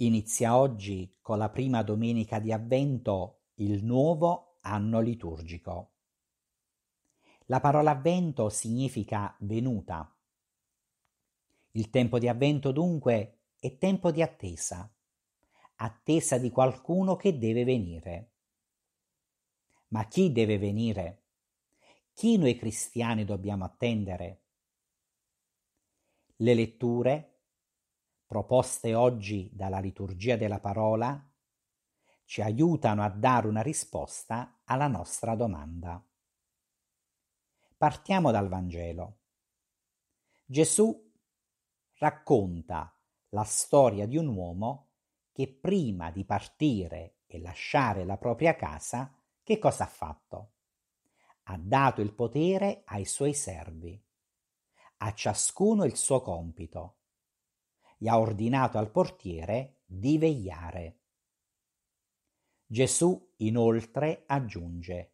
Inizia oggi, con la prima domenica di avvento, il nuovo anno liturgico. La parola avvento significa venuta. Il tempo di avvento dunque è tempo di attesa, attesa di qualcuno che deve venire. Ma chi deve venire? Chi noi cristiani dobbiamo attendere? Le letture proposte oggi dalla liturgia della parola ci aiutano a dare una risposta alla nostra domanda. Partiamo dal Vangelo. Gesù racconta la storia di un uomo che prima di partire e lasciare la propria casa, che cosa ha fatto? Ha dato il potere ai suoi servi. A ciascuno il suo compito gli ha ordinato al portiere di vegliare. Gesù inoltre aggiunge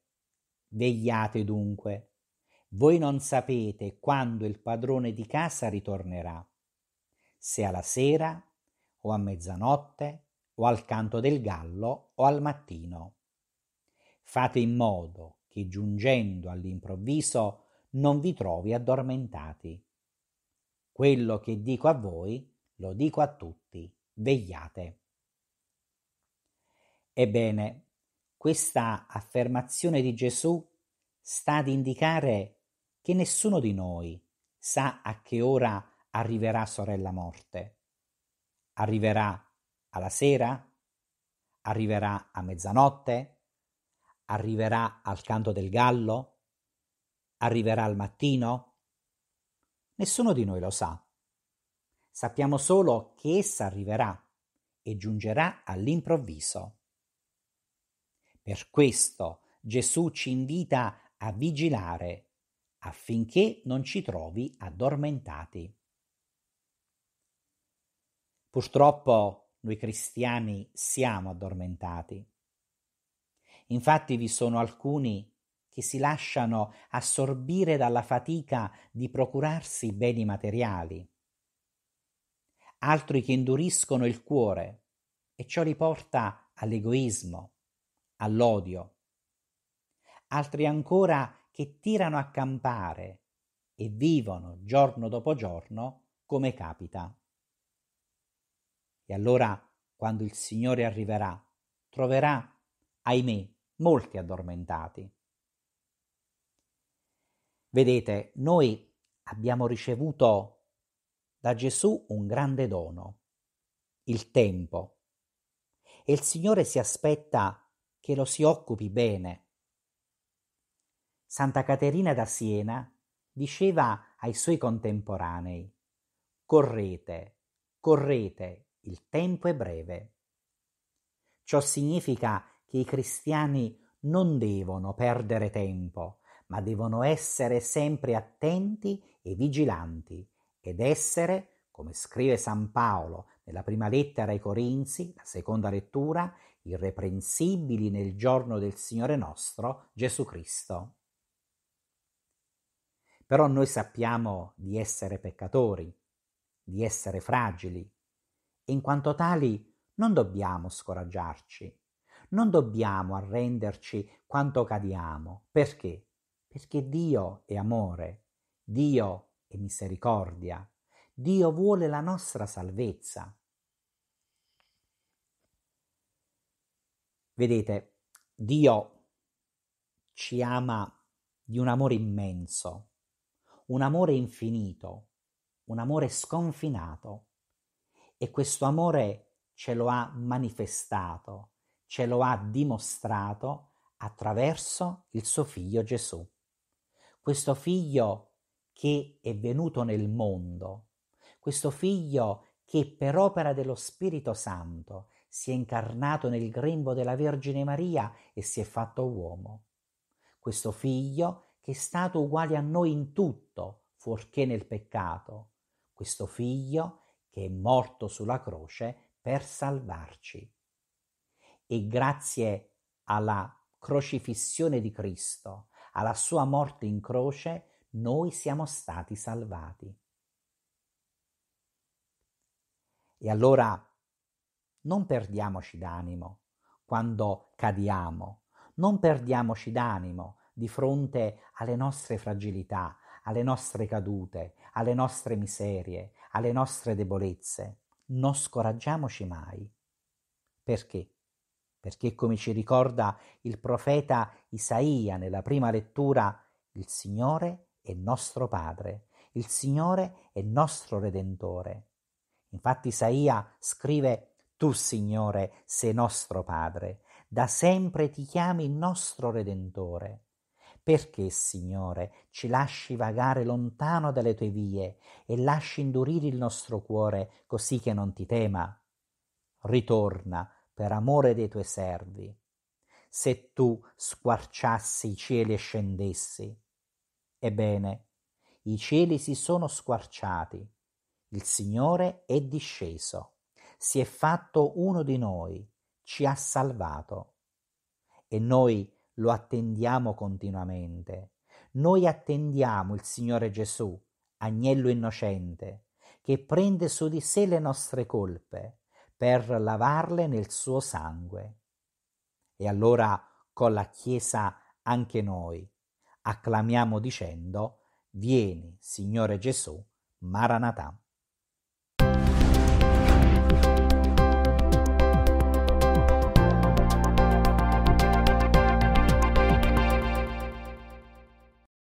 Vegliate dunque, voi non sapete quando il padrone di casa ritornerà, se alla sera o a mezzanotte o al canto del gallo o al mattino. Fate in modo che giungendo all'improvviso non vi trovi addormentati. Quello che dico a voi lo dico a tutti, vegliate. Ebbene, questa affermazione di Gesù sta ad indicare che nessuno di noi sa a che ora arriverà sorella morte. Arriverà alla sera? Arriverà a mezzanotte? Arriverà al canto del gallo? Arriverà al mattino? Nessuno di noi lo sa. Sappiamo solo che essa arriverà e giungerà all'improvviso. Per questo Gesù ci invita a vigilare affinché non ci trovi addormentati. Purtroppo noi cristiani siamo addormentati. Infatti vi sono alcuni che si lasciano assorbire dalla fatica di procurarsi beni materiali altri che induriscono il cuore e ciò li porta all'egoismo, all'odio. Altri ancora che tirano a campare e vivono giorno dopo giorno come capita. E allora, quando il Signore arriverà, troverà, ahimè, molti addormentati. Vedete, noi abbiamo ricevuto da Gesù un grande dono, il tempo. E il Signore si aspetta che lo si occupi bene. Santa Caterina da Siena diceva ai suoi contemporanei, correte, correte, il tempo è breve. Ciò significa che i cristiani non devono perdere tempo, ma devono essere sempre attenti e vigilanti ed essere, come scrive San Paolo nella prima lettera ai Corinzi, la seconda lettura, irreprensibili nel giorno del Signore nostro Gesù Cristo. Però noi sappiamo di essere peccatori, di essere fragili e in quanto tali non dobbiamo scoraggiarci, non dobbiamo arrenderci quanto cadiamo. Perché? Perché Dio è amore, Dio e misericordia. Dio vuole la nostra salvezza. Vedete, Dio ci ama di un amore immenso, un amore infinito, un amore sconfinato e questo amore ce lo ha manifestato, ce lo ha dimostrato attraverso il suo figlio Gesù. Questo figlio che è venuto nel mondo, questo figlio che per opera dello Spirito Santo si è incarnato nel grembo della Vergine Maria e si è fatto uomo. Questo figlio che è stato uguale a noi in tutto, fuorché nel peccato. Questo figlio che è morto sulla croce per salvarci. E grazie alla crocifissione di Cristo, alla sua morte in croce, noi siamo stati salvati. E allora non perdiamoci d'animo quando cadiamo, non perdiamoci d'animo di fronte alle nostre fragilità, alle nostre cadute, alle nostre miserie, alle nostre debolezze. Non scoraggiamoci mai. Perché? Perché come ci ricorda il profeta Isaia nella prima lettura, il Signore è è nostro Padre, il Signore è nostro Redentore. Infatti Isaia scrive, Tu Signore sei nostro Padre, da sempre ti chiami nostro Redentore. Perché, Signore, ci lasci vagare lontano dalle tue vie e lasci indurire il nostro cuore così che non ti tema? Ritorna per amore dei tuoi servi. Se tu squarciassi i cieli e scendessi, Ebbene, i cieli si sono squarciati, il Signore è disceso, si è fatto uno di noi, ci ha salvato. E noi lo attendiamo continuamente. Noi attendiamo il Signore Gesù, agnello innocente, che prende su di sé le nostre colpe per lavarle nel suo sangue. E allora con la Chiesa anche noi acclamiamo dicendo Vieni, Signore Gesù, Maranatà.